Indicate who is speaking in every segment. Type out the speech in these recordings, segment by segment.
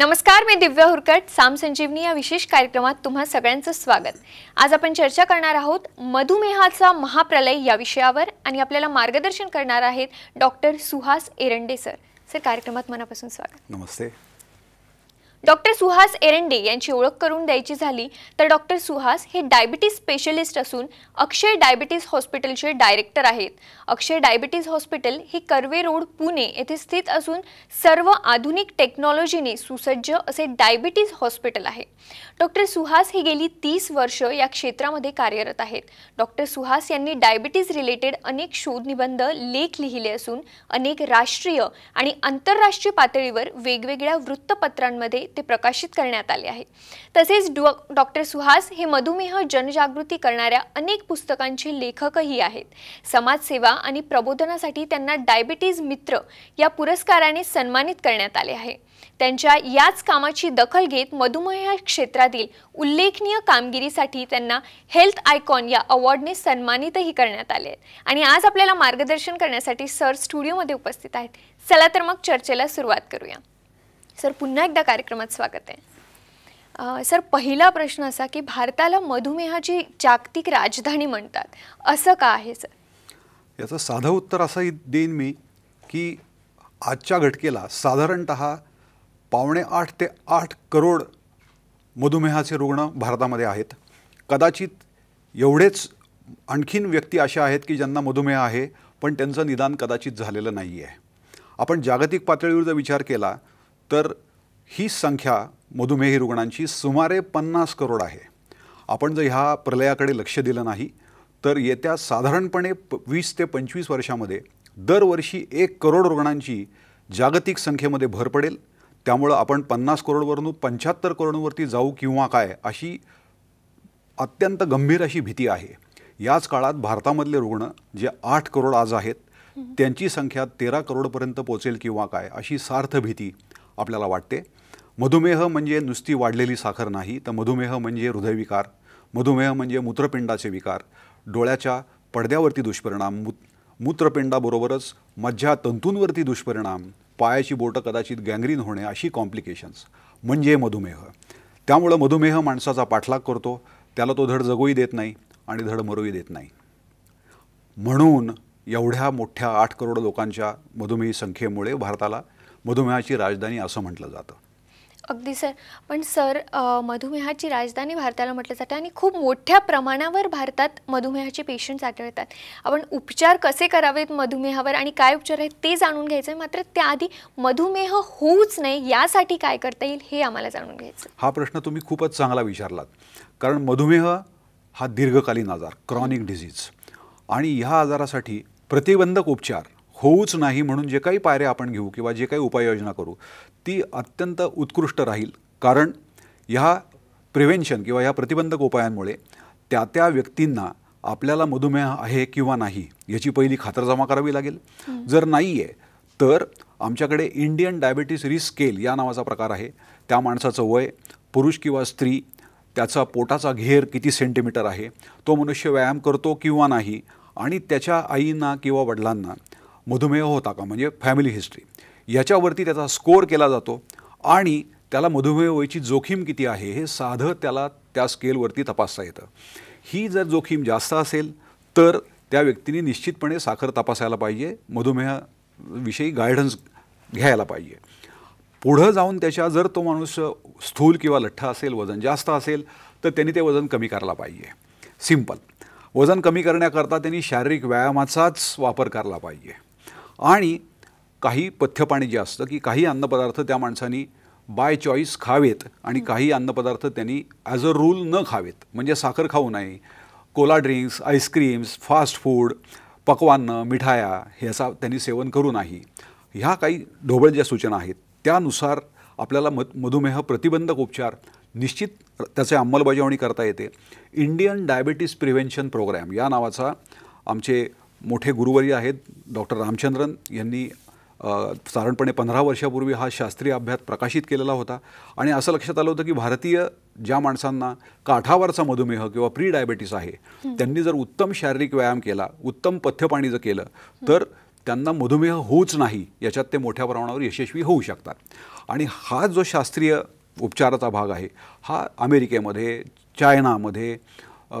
Speaker 1: नमस्कार मी दिव्या हुरकट साम संजीवनी या विशेष कार्यक्रमात तुम्हा सगळ्यांचं स्वागत आज आपण चर्चा करणार आहोत मधुमेहाचा महाप्रलय या विषयावर आणि आपल्याला मार्गदर्शन करणार आहेत doctor Suhas Erande sir sir कार्यक्रमात मनापासून स्वागत नमस्ते डॉक्टर सुहास एरंडे यांची ओळख करून द्यायची झाली तर डॉक्टर सुहास हे डायबिटीज स्पेशलिस्ट असून अक्षय डायबिटीज हॉस्पिटलचे डायरेक्टर आहेत अक्षय डायबिटीज हॉस्पिटल ही कर्वे रोड पुणे येथे स्थित असून सर्व आधुनिक टेक्नॉलॉजीने सुसज्ज असे डायबिटीज हॉस्पिटल आहे डॉक्टर सुहास हे गेली तीस वर्ष या क्षेत्रामध्ये कार्यरत आहेत डॉक्टर सुहास यांनी डायबिटीज रिलेटेड अनेक शोधनिबंध लेख लिहिले असून अनेक राष्ट्रीय आणि आंतरराष्ट्रीय पातळीवर वेगवेगळ्या वृत्तपत्रांमध्ये ते प्रकाशित करण्यात आले आहे तसेच डॉक्टर सुहास हे मधुमेह जनजागृती करणाऱ्या अनेक पुस्तकांचे लेखकही आहेत समाजसेवा आणि प्रबोधनासाठी त्यांना डायबिटीज मित्र या पुरस्काराने सन्मानित करण्यात आले आहे त्यांच्या याच कामाची दखल घेत मधुमेह क्षेत्रातील उल्लेखनीय कामगिरीसाठी त्यांना हेल्थ आयकॉन या अवॉर्डने सन्मानितही करण्यात आले आणि आज आपल्याला मार्गदर्शन करण्यासाठी सर स्टुडिओमध्ये उपस्थित आहेत चला तर मग चर्चेला सुरुवात करूया सर पुन्हा एकदा कार्यक्रमात स्वागत आहे सर पहिला प्रश्न असा की भारताला मधुमेहाची जागतिक राजधानी म्हणतात असं का आहे सर
Speaker 2: याचं साधं उत्तर असंही देईन मी की आजच्या घटकेला साधारणत पावणे आठ ते आठ करोड मधुमेहाचे रुग्ण भारतामध्ये आहेत कदाचित एवढेच आणखीन व्यक्ती अशा आहेत की ज्यांना मधुमेह आहे पण त्यांचं निदान कदाचित झालेलं नाही आहे आपण जागतिक पातळीवर जर विचार केला तर ही संख्या मधुमेही रुग्णांची सुमारे पन्नास करोड आहे आपण जर ह्या प्रलयाकडे लक्ष दिलं नाही तर येत्या साधारणपणे प वीस ते पंचवीस वर्षामध्ये दरवर्षी एक करोड रुग्णांची जागतिक संख्येमध्ये भर पडेल त्यामुळं आपण पन्नास करोडवरून पंच्याहत्तर करोडवरती जाऊ किंवा काय अशी अत्यंत गंभीर अशी भीती आहे याच काळात भारतामधले रुग्ण जे आठ करोड आज आहेत त्यांची संख्या तेरा करोडपर्यंत पोचेल किंवा काय अशी सार्थ भीती आपल्याला वाटते मधुमेह म्हणजे नुसती वाढलेली साखर नाही तर मधुमेह म्हणजे हृदयविकार मधुमेह म्हणजे मूत्रपिंडाचे विकार डोळ्याच्या पडद्यावरती दुष्परिणाम मूत मूत्रपिंडाबरोबरच मज्जा तंतूंवरती दुष्परिणाम पायाची बोटं कदाचित गँग्रीन होणे अशी कॉम्प्लिकेशन्स म्हणजे मधुमेह त्यामुळं मधुमेह माणसाचा पाठलाग करतो त्याला तो धड जगूही देत नाही आणि धड मरूही देत नाही म्हणून एवढ्या मोठ्या आठ करोड लोकांच्या मधुमेही संख्येमुळे भारताला मधुमेहाची राजधानी असं म्हटलं जातं
Speaker 1: अगदी सर पण सर मधुमेहाची राजधानी भारताला म्हटलं जातं आणि खूप मोठ्या प्रमाणावर भारतात मधुमेहाचे पेशंट्स आढळतात आपण उपचार कसे करावेत मधुमेहावर आणि काय उपचार आहेत ते जाणून घ्यायचं आहे मात्र त्याआधी मधुमेह होऊच नाही यासाठी काय करता येईल हे आम्हाला जाणून घ्यायचं
Speaker 2: हा प्रश्न तुम्ही खूपच चांगला विचारलात कारण मधुमेह हा दीर्घकालीन आजार क्रॉनिक डिझीज आणि ह्या आजारासाठी प्रतिबंधक उपचार होऊच नाही म्हणून जे काही पायऱ्या आपण घेऊ किंवा जे काही उपाययोजना करू ती अत्यंत उत्कृष्ट राहील कारण ह्या प्रिव्हेन्शन किंवा ह्या प्रतिबंधक उपायांमुळे त्या त्या व्यक्तींना आपल्याला मधुमेह आहे किंवा नाही याची पहिली खातरजमा करावी लागेल जर नाही आहे तर आमच्याकडे इंडियन डायबिटीस रिस्क स्केल या नावाचा प्रकार आहे त्या माणसाचं वय पुरुष किंवा स्त्री त्याचा पोटाचा घेर किती सेंटीमीटर आहे तो मनुष्य व्यायाम करतो किंवा नाही आणि त्याच्या आईंना किंवा वडिलांना मधुमेह होता का म्हणजे फॅमिली हिस्ट्री याच्यावरती त्याचा स्कोअर केला जातो आणि त्याला मधुमेह व्हायची जोखीम किती आहे हे साधं त्याला त्या स्केलवरती तपासता येतं ही जर जोखीम जास्त असेल तर त्या व्यक्तीने निश्चितपणे साखर तपासायला पाहिजे मधुमेहाविषयी गायडन्स घ्यायला पाहिजे पुढं जाऊन त्याच्या जर तो माणूस स्थूल किंवा लठ्ठा असेल वजन जास्त असेल तर त्यांनी ते वजन कमी करायला पाहिजे सिम्पल वजन कमी करण्याकरता त्यांनी शारीरिक व्यायामाचाच वापर करायला पाहिजे आणि काही पथ्यपाणी जे असतं की काही अन्नपदार्थ त्या माणसानी बाय चॉईस खावेत आणि काही अन्नपदार्थ त्यांनी ॲज अ रूल न खावेत म्हणजे साखर खाऊ नये cola drinks ice creams fast food पकवानं मिठाया ह्याचा त्यांनी सेवन करू नाही ह्या काही ढोबळ ज्या सूचना आहेत त्यानुसार आपल्याला मध मधुमेह प्रतिबंधक उपचार निश्चित त्याचे अंमलबजावणी करता येते इंडियन डायबिटीज प्रिव्हेन्शन प्रोग्रॅम या नावाचा आमचे मोठे गुरुवर्य आहेत डॉक्टर रामचंद्रन यांनी साधारणपणे पंधरा वर्षापूर्वी हा शास्त्रीय अभ्यास प्रकाशित केलेला होता आणि असं लक्षात आलं होतं की भारतीय ज्या माणसांना काठावरचा मधुमेह किंवा प्री डायबेटीस आहे त्यांनी जर उत्तम शारीरिक व्यायाम केला उत्तम पथ्यपाणी जर केलं तर त्यांना मधुमेह होऊच नाही याच्यात ते मोठ्या प्रमाणावर यशस्वी होऊ शकतात आणि हा जो शास्त्रीय उपचाराचा भाग आहे हा अमेरिकेमध्ये चायनामध्ये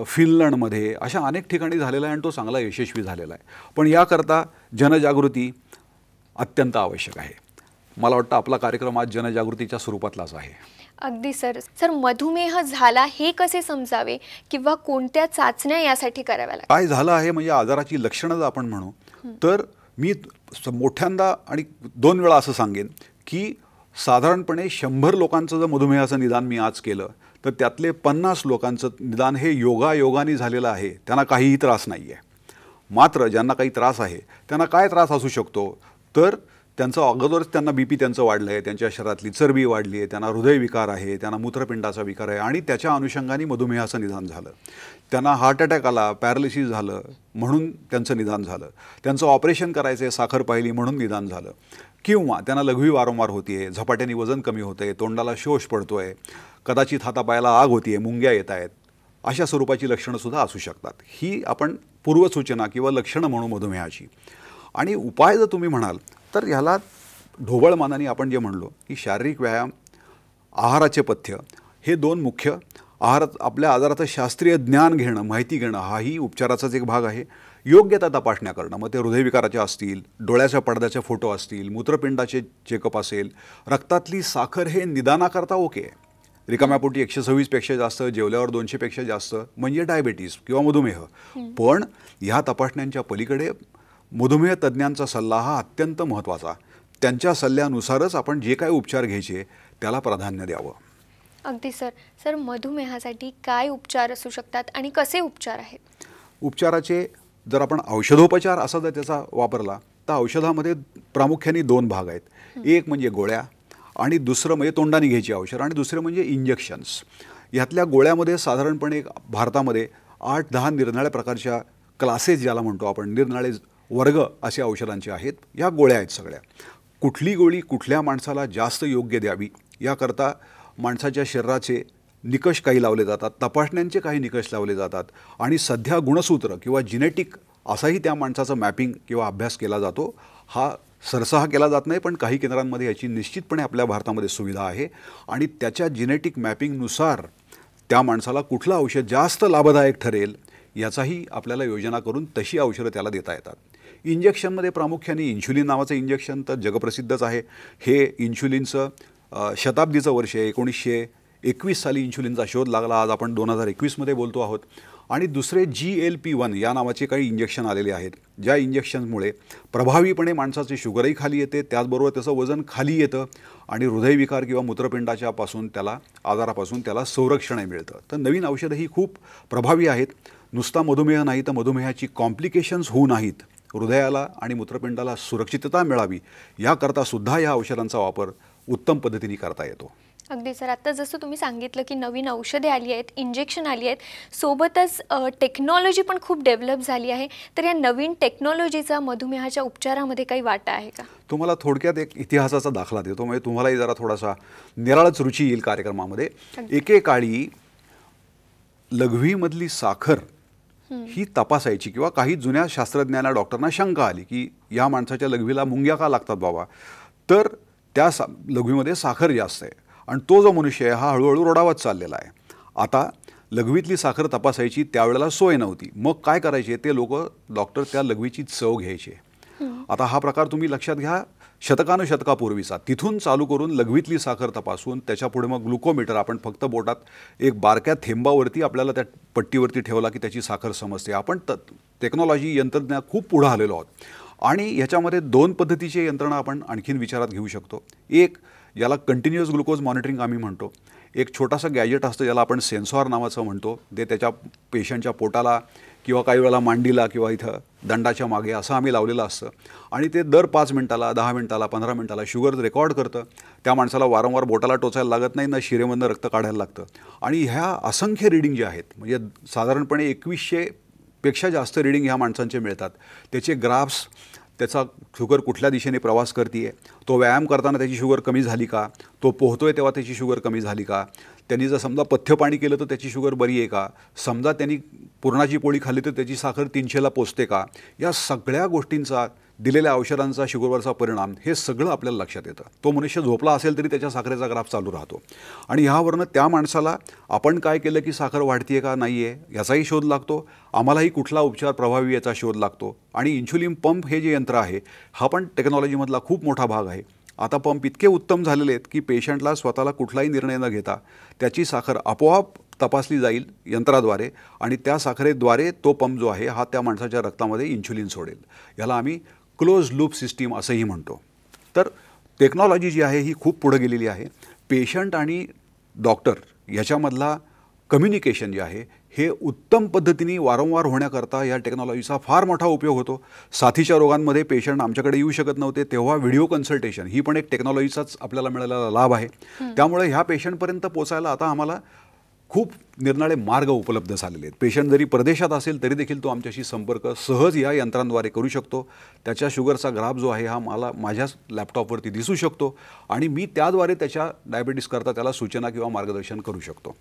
Speaker 2: फिनलंडमध्ये अशा अनेक ठिकाणी झालेला आहे आणि तो चांगला यशस्वी झालेला आहे पण याकरता जनजागृती अत्यंत आवश्यक आहे मला वाटतं आपला कार्यक्रम आज जनजागृतीच्या स्वरूपातलाच आहे
Speaker 1: अगदी सर सर मधुमेह झाला हे कसे समजावे किंवा कोणत्या चाचण्या यासाठी कराव्या
Speaker 2: काय झालं आहे म्हणजे आजाराची लक्षणं जर आपण म्हणू तर मी मोठ्यांदा आणि दोन वेळा असं सांगेन की साधारणपणे शंभर लोकांचं जर मधुमेहाचं निदान मी आज केलं तर त्यातले पन्नास लोकांचं निदान हे योगायोगाने झालेलं आहे त्यांना काहीही त्रास नाही आहे मात्र ज्यांना काही त्रास आहे त्यांना काय त्रास असू शकतो तर त्यांचं अगोदरच त्यांना बी पी त्यांचं वाढलं आहे त्यांच्या शरीरातली चरबी वाढली आहे त्यांना हृदयविकार आहे त्यांना मूत्रपिंडाचा विकार आहे आणि त्याच्या अनुषंगाने मधुमेहाचं निदान झालं त्यांना हार्ट अटॅक आला पॅरालिसिस झालं म्हणून त्यांचं निदान झालं त्यांचं ऑपरेशन करायचं आहे साखर पाहिली म्हणून निदान झालं किंवा त्यांना लघवी वारंवार आहे झपाट्याने वजन कमी आहे तोंडाला शोष पडतोय कदाचित हातापायाला आग आहे मुंग्या येत आहेत अशा स्वरूपाची लक्षणंसुद्धा असू शकतात ही आपण पूर्वसूचना किंवा लक्षणं म्हणू मधुमेहाची आणि उपाय जर तुम्ही म्हणाल तर ह्याला ढोबळमानाने आपण जे म्हणलो की शारीरिक व्यायाम आहाराचे पथ्य हे दोन मुख्य आहारात आपल्या आजाराचं शास्त्रीय ज्ञान घेणं माहिती घेणं हाही उपचाराचाच एक भाग आहे योग्यता तपासण्या करणं मग ते हृदयविकाराचे असतील डोळ्याच्या पडद्याचे फोटो असतील मूत्रपिंडाचे चेकअप असेल रक्तातली साखर हे निदानाकरता ओके रिकाम्यापोटी एकशे सव्वीसपेक्षा जास्त जेवल्यावर दोनशेपेक्षा जास्त म्हणजे डायबेटीस किंवा मधुमेह पण ह्या तपासण्यांच्या पलीकडे मधुमेह तज्ज्ञांचा सल्ला हा अत्यंत महत्त्वाचा त्यांच्या सल्ल्यानुसारच आपण जे काय उपचार घ्यायचे त्याला प्राधान्य द्यावं
Speaker 1: अगदी सर सर मधुमेहासाठी काय उपचार असू शकतात आणि कसे उपचार आहेत
Speaker 2: उपचाराचे जर आपण औषधोपचार असा जर त्याचा वापरला तर औषधामध्ये प्रामुख्याने दोन भाग आहेत एक म्हणजे गोळ्या आणि दुसरं म्हणजे तोंडाने घ्यायची औषधं आणि दुसरं म्हणजे इंजेक्शन्स ह्यातल्या गोळ्यामध्ये साधारणपणे भारतामध्ये आठ दहा निरनाळ्या प्रकारच्या क्लासेस ज्याला म्हणतो आपण निरनाळे वर्ग असे औषधांचे आहेत ह्या गोळ्या आहेत सगळ्या कुठली गोळी कुठल्या माणसाला जास्त योग्य द्यावी याकरता माणसाच्या शरीराचे निकष काही लावले जातात तपासण्यांचे काही निकष लावले जातात आणि सध्या गुणसूत्र किंवा जिनेटिक असाही त्या माणसाचं मॅपिंग किंवा अभ्यास केला जातो हा सरसा हा केला जात नाही पण काही केंद्रांमध्ये याची निश्चितपणे आपल्या भारतामध्ये सुविधा आहे आणि त्याच्या जिनेटिक मॅपिंगनुसार त्या माणसाला कुठलं औषध जास्त लाभदायक ठरेल याचाही आपल्याला योजना करून तशी औषधं त्याला देता येतात इंजेक्शनमध्ये प्रामुख्याने इन्शुलिन नावाचं इंजेक्शन तर जगप्रसिद्धच आहे हे इन्शुलिनचं शताब्दीचं वर्ष आहे एकोणीसशे एकवीस साली इन्शुलिनचा शोध लागला आज आपण दोन हजार एकवीसमध्ये बोलतो आहोत आणि दुसरे जी एल पी वन या नावाचे काही इंजेक्शन आलेले आहेत ज्या इंजेक्शनमुळे प्रभावीपणे माणसाचे शुगरही खाली येते त्याचबरोबर त्याचं वजन खाली येतं आणि हृदयविकार किंवा मूत्रपिंडाच्या पासून त्याला आजारापासून त्याला संरक्षणही मिळतं तर नवीन औषधंही ही खूप प्रभावी आहेत नुसता मधुमेह नाही तर मधुमेहाची कॉम्प्लिकेशन्स होऊ नाहीत हृदयाला आणि मूत्रपिंडाला सुरक्षितता मिळावी याकरतासुद्धा या औषधांचा वापर उत्तम पद्धतीने करता येतो
Speaker 1: अगदी सर आता जसं तुम्ही सांगितलं की नवीन औषधे आली आहेत इंजेक्शन आली आहेत सोबतच टेक्नॉलॉजी पण खूप डेव्हलप झाली आहे तर या नवीन टेक्नॉलॉजीचा मधुमेहाच्या उपचारामध्ये काही वाटा आहे का
Speaker 2: तुम्हाला थोडक्यात एक इतिहासाचा दाखला देतो म्हणजे तुम्हालाही जरा थोडासा निराळच रुची येईल कार्यक्रमामध्ये एकेकाळी लघवीमधली साखर ही तपासायची किंवा काही जुन्या शास्त्रज्ञांना डॉक्टरना शंका आली की या माणसाच्या लघवीला मुंग्या का लागतात बाबा तर त्या सा लघवीमध्ये साखर जास्त आहे आणि तो जो मनुष्य आहे हा हळूहळू रोडावत चाललेला आहे आता लघवीतली साखर तपासायची त्यावेळेला सोय नव्हती मग काय करायचे ते लोक डॉक्टर त्या लघवीची चव घ्यायचे आता हा प्रकार तुम्ही लक्षात घ्या शतकानुशतकापूर्वीचा तिथून चालू करून लघवीतली साखर तपासून त्याच्यापुढे मग ग्लुकोमीटर आपण फक्त बोटात एक बारक्या थेंबावरती आपल्याला त्या पट्टीवरती ठेवला की त्याची साखर समजते आपण त टेक्नॉलॉजी यंत्रज्ञान खूप पुढं आलेलो आहोत आणि ह्याच्यामध्ये दोन पद्धतीचे यंत्रणा आपण आणखीन विचारात घेऊ शकतो एक याला कंटिन्युअस ग्लुकोज मॉनिटरिंग आम्ही म्हणतो एक छोटासा गॅजेट असतं ज्याला आपण सेन्सॉर नावाचं म्हणतो ते त्याच्या पेशंटच्या पोटाला किंवा काही वेळेला मांडीला किंवा इथं दंडाच्या मागे असं आम्ही लावलेलं असतं आणि ते दर पाच मिनटाला दहा मिनटाला पंधरा मिनटाला शुगर रेकॉर्ड करतं त्या माणसाला वारंवार बोटाला टोचायला लागत नाही ना शिरेमधनं रक्त काढायला लागतं आणि ह्या असंख्य रिडिंग जे आहेत म्हणजे साधारणपणे एकवीसशे पेक्षा जास्त रिडिंग ह्या माणसांचे मिळतात त्याचे ग्राफ्स त्याचा शुगर कुठल्या दिशेने प्रवास करते आहे तो व्यायाम करताना त्याची शुगर कमी झाली का तो पोहतो आहे तेव्हा त्याची शुगर कमी झाली का त्यांनी जर समजा पथ्य पाणी केलं तर त्याची शुगर बरी आहे का समजा त्यांनी पुरणाची पोळी खाल्ली तर त्याची साखर तीनशेला पोचते का या सगळ्या गोष्टींचा दिलेल्या औषधांचा शुगरवरचा परिणाम हे सगळं आपल्याला लक्षात येतं तो मनुष्य झोपला असेल तरी त्याच्या साखरेचा ग्राफ चालू राहतो आणि ह्यावरनं त्या माणसाला आपण काय केलं की साखर आहे का नाही आहे याचाही शोध लागतो आम्हालाही कुठला उपचार प्रभावी याचा शोध लागतो आणि इन्शुलिन पंप हे जे यंत्र आहे हा पण टेक्नॉलॉजीमधला खूप मोठा भाग आहे आता पंप इतके उत्तम झालेले आहेत की पेशंटला स्वतःला कुठलाही निर्णय न घेता त्याची साखर आपोआप तपासली जाईल यंत्राद्वारे आणि त्या साखरेद्वारे तो पंप जो आहे हा त्या माणसाच्या रक्तामध्ये इन्शुलिन सोडेल याला आम्ही क्लोज लूप सिस्टीम असंही म्हणतो तर टेक्नॉलॉजी जी आहे ही खूप पुढं गेलेली आहे पेशंट आणि डॉक्टर ह्याच्यामधला कम्युनिकेशन जे आहे हे उत्तम पद्धतीने वारंवार होण्याकरता या टेक्नॉलॉजीचा फार मोठा उपयोग होतो साथीच्या रोगांमध्ये पेशंट आमच्याकडे येऊ शकत नव्हते तेव्हा व्हिडिओ कन्सल्टेशन ही पण एक टेक्नॉलॉजीचाच आपल्याला मिळालेला लाभ आहे त्यामुळे ह्या पेशंटपर्यंत पोचायला आता आम्हाला खूप निर्नाळे मार्ग उपलब्ध झालेले आहेत पेशंट जरी परदेशात असेल तरी देखील तो आमच्याशी संपर्क सहज या यंत्रांद्वारे करू शकतो त्याच्या शुगरचा ग्राफ जो आहे हा मला माझ्याच लॅपटॉपवरती दिसू शकतो आणि मी त्याद्वारे त्याच्या डायबिटीसकरता त्याला सूचना किंवा मार्गदर्शन करू शकतो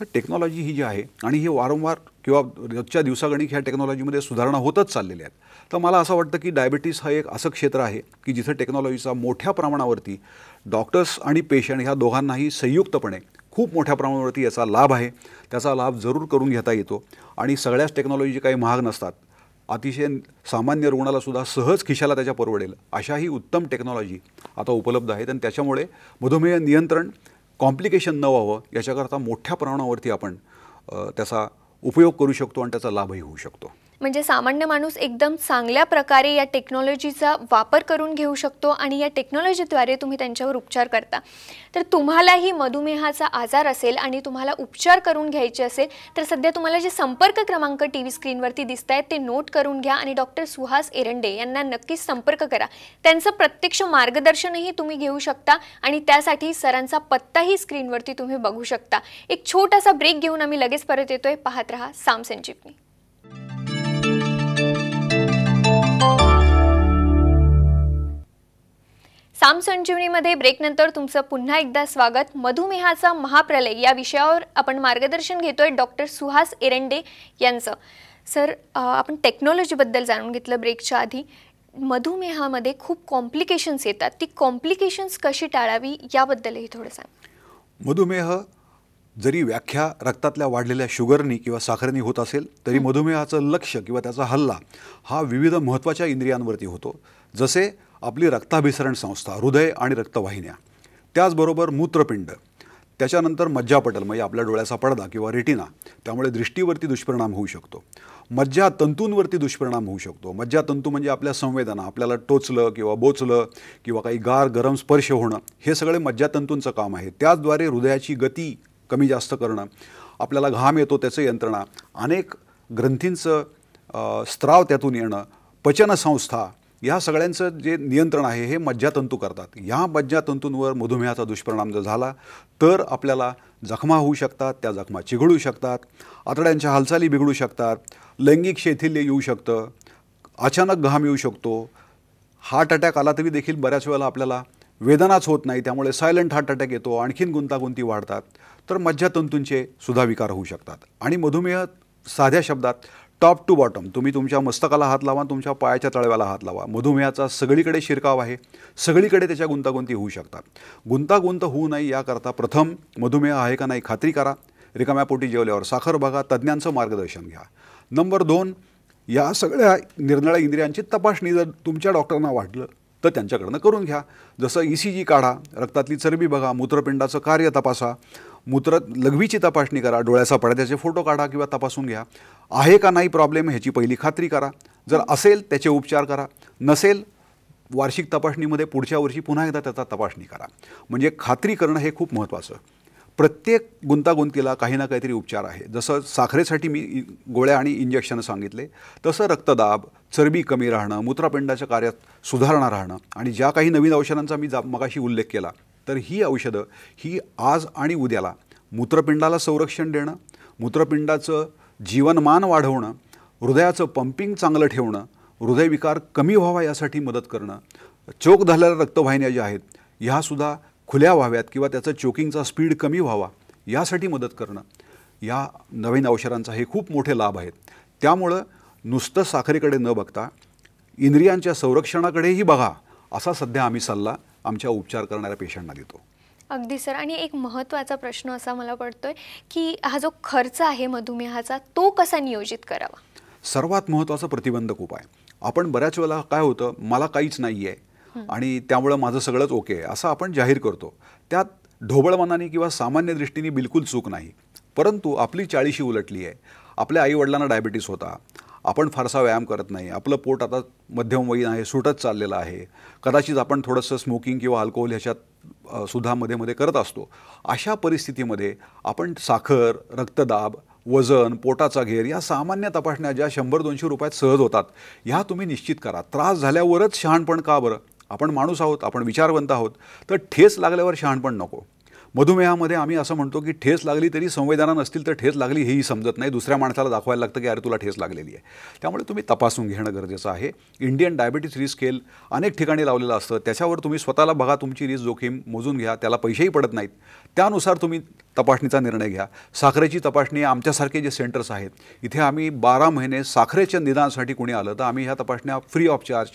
Speaker 2: तर टेक्नॉलॉजी ही जी आहे आणि ही वारंवार किंवा रोजच्या दिवसागणिक ह्या टेक्नॉलॉजीमध्ये सुधारणा होतच चाललेल्या आहेत तर मला असं वाटतं की डायबिटीस हा एक असं क्षेत्र आहे की जिथं टेक्नॉलॉजीचा मोठ्या प्रमाणावरती डॉक्टर्स आणि पेशंट ह्या दोघांनाही संयुक्तपणे खूप मोठ्या प्रमाणावरती याचा लाभ आहे त्याचा लाभ जरूर करून घेता येतो आणि सगळ्याच टेक्नॉलॉजी काही महाग नसतात अतिशय सामान्य रुग्णालासुद्धा सहज खिशाला त्याच्या परवडेल अशा ही उत्तम टेक्नॉलॉजी आता उपलब्ध आहेत आणि त्याच्यामुळे मधुमेह नियंत्रण कॉम्प्लिकेशन न व्हावं याच्याकरता मोठ्या प्रमाणावरती आपण त्याचा उपयोग करू शकतो आणि त्याचा लाभही होऊ शकतो
Speaker 1: म्हणजे सामान्य माणूस एकदम चांगल्या प्रकारे या टेक्नॉलॉजीचा वापर करून घेऊ शकतो आणि या टेक्नॉलॉजीद्वारे तुम्ही त्यांच्यावर उपचार करता तर तुम्हालाही मधुमेहाचा आजार असेल आणि तुम्हाला उपचार करून घ्यायचे असेल तर सध्या तुम्हाला जे संपर्क क्रमांक टी व्ही स्क्रीनवरती दिसत आहेत ते नोट करून घ्या आणि डॉक्टर सुहास एरंडे यांना नक्कीच संपर्क करा त्यांचं प्रत्यक्ष मार्गदर्शनही तुम्ही घेऊ शकता आणि त्यासाठी सरांचा पत्ताही स्क्रीनवरती तुम्ही बघू शकता एक छोटासा ब्रेक घेऊन आम्ही लगेच परत येतोय पाहत राहा साम संजीवनी साम संजीवनीमध्ये ब्रेकनंतर तुमचं पुन्हा एकदा स्वागत मधुमेहाचा महाप्रलय या विषयावर आपण मार्गदर्शन घेतोय डॉक्टर सुहास एरंडे यांचं सर आपण टेक्नॉलॉजीबद्दल जाणून घेतलं ब्रेकच्या आधी मधुमेहामध्ये खूप कॉम्प्लिकेशन्स येतात ती कॉम्प्लिकेशन्स कशी टाळावी याबद्दलही थोडं सांग
Speaker 2: मधुमेह जरी व्याख्या रक्तातल्या वाढलेल्या शुगरनी किंवा साखरेनी होत असेल तरी मधुमेहाचं लक्ष किंवा त्याचा हल्ला हा विविध महत्त्वाच्या इंद्रियांवरती होतो जसे आपली रक्ताभिसरण संस्था हृदय आणि रक्तवाहिन्या त्याचबरोबर मूत्रपिंड त्याच्यानंतर मज्जापटल म्हणजे आपल्या डोळ्याचा पडदा किंवा रेटिना त्यामुळे दृष्टीवरती दुष्परिणाम होऊ शकतो मज्जा तंतूंवरती दुष्परिणाम होऊ शकतो मज्जा तंतू म्हणजे आपल्या संवेदना आपल्याला टोचलं किंवा बोचलं किंवा काही गार गरम स्पर्श होणं हे सगळे मज्जा तंतूंचं काम आहे त्याचद्वारे हृदयाची गती कमी जास्त करणं आपल्याला घाम येतो त्याचं यंत्रणा अनेक ग्रंथींचं स्त्राव त्यातून येणं पचनसंस्था या सगळ्यांचं जे नियंत्रण आहे हे मज्जातंतू करतात ह्या मज्जातंतूंवर मधुमेहाचा दुष्परिणाम जर झाला तर आपल्याला जखमा होऊ शकतात त्या जखमा चिघळू शकतात आतड्यांच्या हालचाली बिघडू शकतात लैंगिक शैथिल्य येऊ शकतं अचानक घाम येऊ शकतो हार्ट अटॅक आला तरी देखील बऱ्याच वेळेला आपल्याला वेदनाच होत नाही त्यामुळे सायलंट हार्ट अटॅक येतो आणखीन गुंतागुंती वाढतात तर मज्जातंतूंचे सुद्धा विकार होऊ शकतात आणि मधुमेह साध्या शब्दात टॉप टू बॉटम तुम्ही तुमच्या मस्तकाला हात लावा तुमच्या पायाच्या तळव्याला हात लावा मधुमेहाचा सगळीकडे शिरकाव आहे सगळीकडे त्याच्या गुंतागुंती होऊ शकतात गुंतागुंत होऊ नये याकरता प्रथम मधुमेह आहे का नाही खात्री करा रिकाम्या पोटी जेवल्यावर साखर बघा तज्ज्ञांचं मार्गदर्शन घ्या नंबर दोन या सगळ्या निर्निळ्या इंद्रियांची तपासणी जर तुमच्या डॉक्टरांना वाटलं तर त्यांच्याकडनं करून घ्या जसं ई सी जी काढा रक्तातली चरबी बघा मूत्रपिंडाचं कार्य तपासा मूत्र लघवीची तपासणी करा डोळ्याचा त्याचे फोटो काढा किंवा तपासून घ्या आहे का नाही प्रॉब्लेम ह्याची पहिली खात्री करा जर असेल त्याचे उपचार करा नसेल वार्षिक तपासणीमध्ये पुढच्या वर्षी पुन्हा एकदा त्याचा तपासणी करा म्हणजे खात्री करणं हे खूप महत्त्वाचं प्रत्येक गुंतागुंतीला काही ना काहीतरी उपचार आहे जसं साखरेसाठी मी गोळ्या आणि इंजेक्शन सांगितले तसं रक्तदाब चरबी कमी राहणं मूत्रापिंडाच्या कार्यात सुधारणा राहणं आणि ज्या काही नवीन औषधांचा मी जा मगाशी उल्लेख केला तर ही औषधं ही आज आणि उद्याला मूत्रपिंडाला संरक्षण देणं मूत्रपिंडाचं जीवनमान वाढवणं हृदयाचं पंपिंग चांगलं ठेवणं हृदयविकार कमी व्हावा यासाठी मदत करणं चोक झालेल्या रक्तवाहिन्या ज्या आहेत ह्यासुद्धा खुल्या व्हाव्यात किंवा त्याचं चोकिंगचा स्पीड कमी व्हावा यासाठी मदत करणं या नवीन औषधांचा हे खूप मोठे लाभ आहेत त्यामुळं नुसतं साखरेकडे न बघता इंद्रियांच्या संरक्षणाकडेही बघा असा सध्या आम्ही सल्ला आमच्या उपचार करणाऱ्या पेशंटना देतो
Speaker 1: अगदी सर आणि एक महत्वाचा प्रश्न असा मला पडतोय की हा जो खर्च आहे मधुमेहाचा तो कसा नियोजित करावा
Speaker 2: सर्वात महत्त्वाचा प्रतिबंधक उपाय आपण बऱ्याच वेळेला काय होतं मला काहीच नाही आहे आणि त्यामुळं माझं सगळंच ओके आहे असं आपण जाहीर करतो त्यात ढोबळमानाने किंवा सामान्य दृष्टीने बिलकुल चूक नाही परंतु आपली चाळीशी उलटली आहे आपल्या आईवडिलांना डायबिटीस होता आपण फारसा व्यायाम करत नाही आपलं पोट आता मध्यमवयीन आहे सुटत चाललेलं आहे कदाचित आपण थोडंसं स्मोकिंग किंवा अल्कोहोल ह्याच्यात सुद्धा मध्ये मध्ये करत असतो अशा परिस्थितीमध्ये आपण साखर रक्तदाब वजन पोटाचा घेर या सामान्य तपासण्या ज्या शंभर दोनशे रुपयात सहज होतात ह्या तुम्ही निश्चित करा त्रास झाल्यावरच शहाणपण का बरं आपण माणूस आहोत आपण विचारवंत आहोत तर ठेस लागल्यावर शहाणपण नको मधुमेहामध्ये आम्ही असं म्हणतो की ठेस लागली तरी संवेदना नसतील तर ठेस लागली हेही समजत नाही दुसऱ्या माणसाला दाखवायला लागतं की अरे तुला ठेस लागलेली आहे त्यामुळे तुम्ही तपासून घेणं गरजेचं आहे इंडियन डायबिटीस रिस्क स्केल अनेक ठिकाणी लावलेलं असतं त्याच्यावर तुम्ही स्वतःला बघा तुमची रिस्क जोखीम मोजून घ्या त्याला पैसेही पडत नाहीत त्यानुसार तुम्ही तपासणीचा निर्णय घ्या साखरेची तपासणी आमच्यासारखे जे सेंटर्स आहेत इथे आम्ही बारा महिने साखरेच्या निदानासाठी कुणी आलं तर आम्ही ह्या तपासण्या फ्री ऑफ चार्ज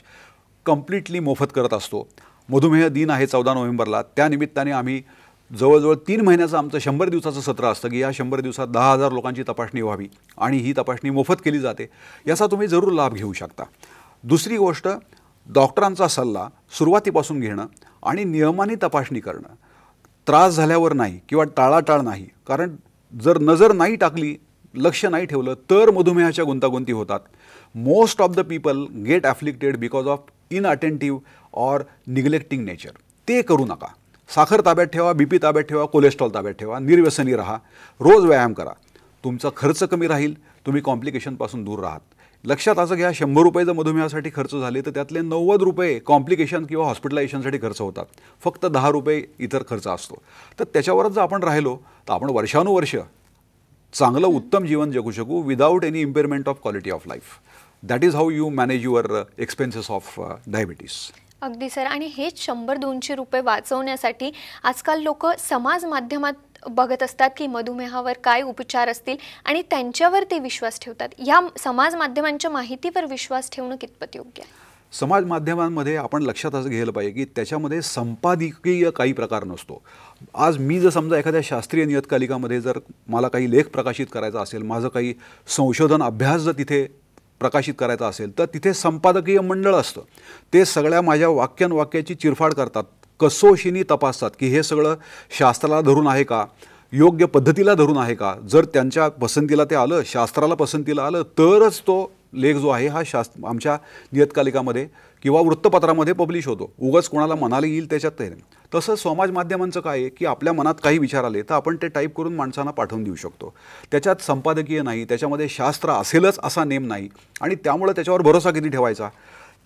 Speaker 2: कम्प्लिटली मोफत करत असतो मधुमेह दिन आहे चौदा नोव्हेंबरला त्यानिमित्ताने आम्ही जवळजवळ तीन महिन्याचं आमचं शंभर दिवसाचं सत्र असतं की या शंभर दिवसात दहा हजार लोकांची तपासणी व्हावी आणि ही तपासणी मोफत केली जाते याचा तुम्ही जरूर लाभ घेऊ शकता दुसरी गोष्ट डॉक्टरांचा सल्ला सुरुवातीपासून घेणं आणि नियमाने तपासणी करणं त्रास झाल्यावर नाही किंवा टाळाटाळ नाही कारण जर नजर नाही टाकली लक्ष नाही ठेवलं तर मधुमेहाच्या गुंतागुंती होतात most of the people get afflicted because of inattentive or neglecting nature ते करू नका साखर ताब्यात ठेवा बीपी ताब्यात ठेवा कोलेस्ट्रॉल ताब्यात ठेवा निर्व्यसनी राहा रोज व्यायाम करा तुमचा खर्च कमी राहील तुम्ही कॉम्प्लिकेशनपासून दूर राहात लक्षात असं घ्या शंभर रुपये जर मधुमेहासाठी खर्च झाले तर त्यातले नव्वद रुपये कॉम्प्लिकेशन किंवा हॉस्पिटलायझेशनसाठी खर्च होतात फक्त दहा रुपये इतर खर्च असतो तर त्याच्यावरच जर आपण राहिलो तर आपण वर्षानुवर्ष चांगलं उत्तम जीवन जगू शकू without any impairment of quality of life that is how you manage your expenses of diabetes
Speaker 1: अगदी सर आणि हेच शंभर दोनशे रुपये वाचवण्यासाठी आजकाल लोक समाज माध्यमात बघत असतात की मधुमेहावर काय उपचार असतील आणि त्यांच्यावर ते विश्वास ठेवतात या समाज माध्यमांच्या माहितीवर विश्वास ठेवणं कितपत योग्य आहे
Speaker 2: समाज माध्यमांमध्ये आपण लक्षात असं घ्यायला पाहिजे की त्याच्यामध्ये संपादकीय काही प्रकार नसतो आज मी जर समजा एखाद्या शास्त्रीय नियतकालिकामध्ये जर मला काही लेख प्रकाशित करायचा असेल माझं काही संशोधन अभ्यास जर तिथे प्रकाशित करायचा असेल तर तिथे संपादकीय मंडळ असतं ते सगळ्या माझ्या वाक्यानवाक्याची चिरफाड करतात कसोशीनी तपासतात की हे सगळं शास्त्राला धरून आहे का योग्य पद्धतीला धरून आहे का जर त्यांच्या पसंतीला ते आलं शास्त्राला पसंतीला आलं तरच तो लेख जो आहे हा शास्त्र आमच्या नियतकालिकामध्ये किंवा वृत्तपत्रामध्ये पब्लिश होतो उगच कोणाला मनाला येईल त्याच्यात ते तसं समाज माध्यमांचं काय आहे की आपल्या मनात काही विचार आले तर आपण ते टाईप करून माणसांना पाठवून देऊ शकतो त्याच्यात संपादकीय नाही त्याच्यामध्ये शास्त्र असेलच असा नेम नाही आणि त्यामुळं त्याच्यावर भरोसा किती ठेवायचा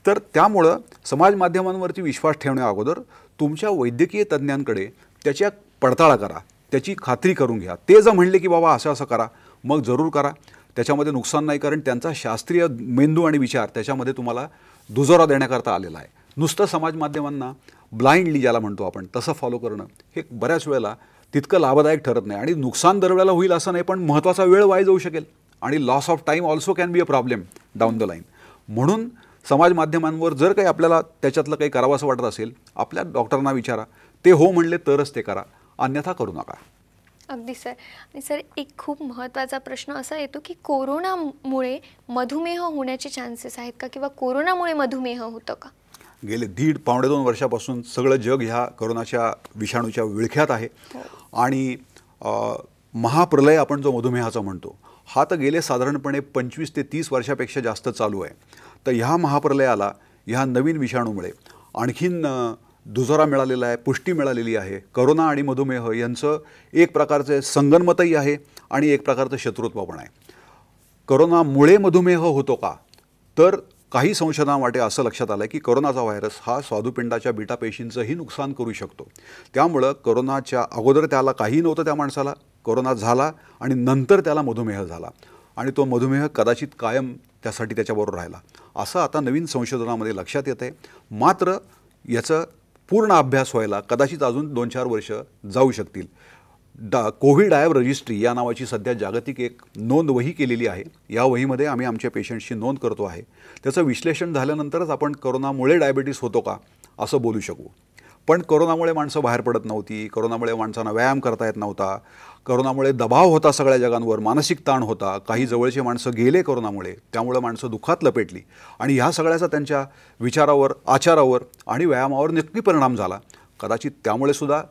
Speaker 2: तर त्यामुळं समाज माध्यमांवरती विश्वास ठेवण्या अगोदर तुमच्या वैद्यकीय तज्ज्ञांकडे त्याच्या पडताळा करा त्याची खात्री करून घ्या ते जर म्हणले की बाबा असं असं करा मग जरूर करा त्याच्यामध्ये नुकसान नाही कारण त्यांचा शास्त्रीय मेंदू आणि विचार त्याच्यामध्ये तुम्हाला दुजोरा देण्याकरता आलेला आहे नुसतं समाज माध्यमांना ब्लाइंडली ज्याला म्हणतो आपण तसं फॉलो करणं हे बऱ्याच वेळेला तितकं लाभदायक ठरत नाही आणि नुकसान दरवेळेला होईल असं नाही पण महत्त्वाचा वेळ वाय जाऊ शकेल आणि loss of time also can be a problem down the line म्हणून समाज माध्यमांवर जर काही आपल्याला त्याच्यातलं काही करावं असं वाटत असेल आपल्या डॉक्टरांना विचारा ते हो म्हणले तरच ते करा अन्यथा करू नका
Speaker 1: अगदी सर आणि सर एक खूप महत्त्वाचा प्रश्न असा येतो की कोरोनामुळे मधुमेह होण्याचे चान्सेस आहेत का किंवा कोरोनामुळे मधुमेह होतं का
Speaker 2: गेले दीड पावणे दोन वर्षापासून सगळं जग ह्या करोनाच्या विषाणूच्या विळख्यात आहे हो. आणि महाप्रलय आपण जो मधुमेहाचा म्हणतो हा तर गेले साधारणपणे पंचवीस ते तीस वर्षापेक्षा जास्त चालू आहे तर ह्या महाप्रलयाला ह्या नवीन विषाणूमुळे आणखीन दुजोरा मिळालेला आहे पुष्टी मिळालेली आहे करोना आणि मधुमेह यांचं एक प्रकारचे संगनमतही आहे आणि एक प्रकारचं शत्रुत्व पण आहे करोनामुळे मधुमेह होतो का तर काही संशोधनावाटे असं लक्षात आलं आहे की करोनाचा व्हायरस हा स्वादुपिंडाच्या बिटापेशींचंही पेशींचंही नुकसान करू शकतो त्यामुळं करोनाच्या अगोदर त्याला काही नव्हतं त्या माणसाला करोना झाला आणि नंतर त्याला मधुमेह झाला आणि तो मधुमेह कदाचित कायम त्यासाठी त्याच्याबरोबर राहिला असं आता नवीन संशोधनामध्ये लक्षात येतं आहे मात्र याचं पूर्ण अभ्यास व्हायला कदाचित अजून दोन चार वर्ष जाऊ शकतील डा कोविड ॲब रजिस्ट्री या नावाची सध्या जागतिक एक नोंद वही केलेली आहे या वहीमध्ये आम्ही आमच्या पेशंट्सची नोंद करतो आहे त्याचं विश्लेषण झाल्यानंतरच आपण करोनामुळे डायबेटीस होतो का असं बोलू शकू पण कोरोनामुळे माणसं बाहेर पडत नव्हती कोरोनामुळे माणसांना व्यायाम करता येत नव्हता करोनामुळे दबाव होता सगळ्या जगांवर मानसिक ताण होता काही जवळचे माणसं गेले करोनामुळे त्यामुळे माणसं दुःखात लपेटली आणि ह्या सगळ्याचा त्यांच्या विचारावर आचारावर आणि व्यायामावर नक्की परिणाम झाला कदाचित त्यामुळे सुद्धा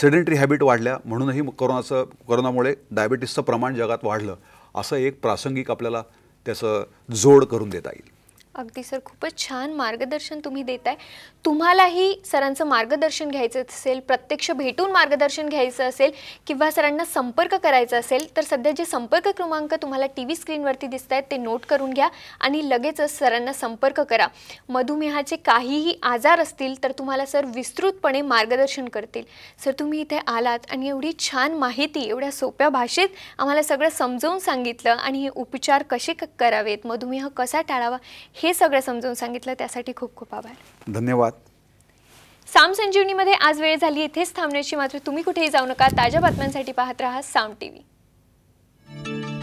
Speaker 2: सेडेंटरी हॅबिट वाढल्या म्हणूनही करोनाचं करोनामुळे डायबिटीसचं प्रमाण जगात वाढलं असं एक प्रासंगिक आपल्याला त्याचं जोड करून देता येईल
Speaker 1: अगदी सर खूपच छान मार्गदर्शन तुम्ही देत आहे तुम्हालाही सरांचं मार्गदर्शन घ्यायचं असेल प्रत्यक्ष भेटून मार्गदर्शन घ्यायचं असेल किंवा सरांना संपर्क करायचा असेल तर सध्या जे संपर्क क्रमांक तुम्हाला टी व्ही स्क्रीनवरती दिसत आहेत ते नोट करून घ्या आणि लगेचच सरांना संपर्क करा मधुमेहाचे काहीही आजार असतील तर तुम्हाला सर विस्तृतपणे मार्गदर्शन करतील सर तुम्ही इथे आलात आणि एवढी छान माहिती एवढ्या सोप्या भाषेत आम्हाला सगळं समजवून सांगितलं आणि हे उपचार कसे करावेत मधुमेह कसा टाळावा हे सगळं समजून सांगितलं त्यासाठी खूप खूप आभार धन्यवाद साम संजीवनीमध्ये आज वेळ झाली इथेच थांबण्याची मात्र तुम्ही कुठेही जाऊ नका ताज्या बातम्यांसाठी पाहत राहा साम टीव्ही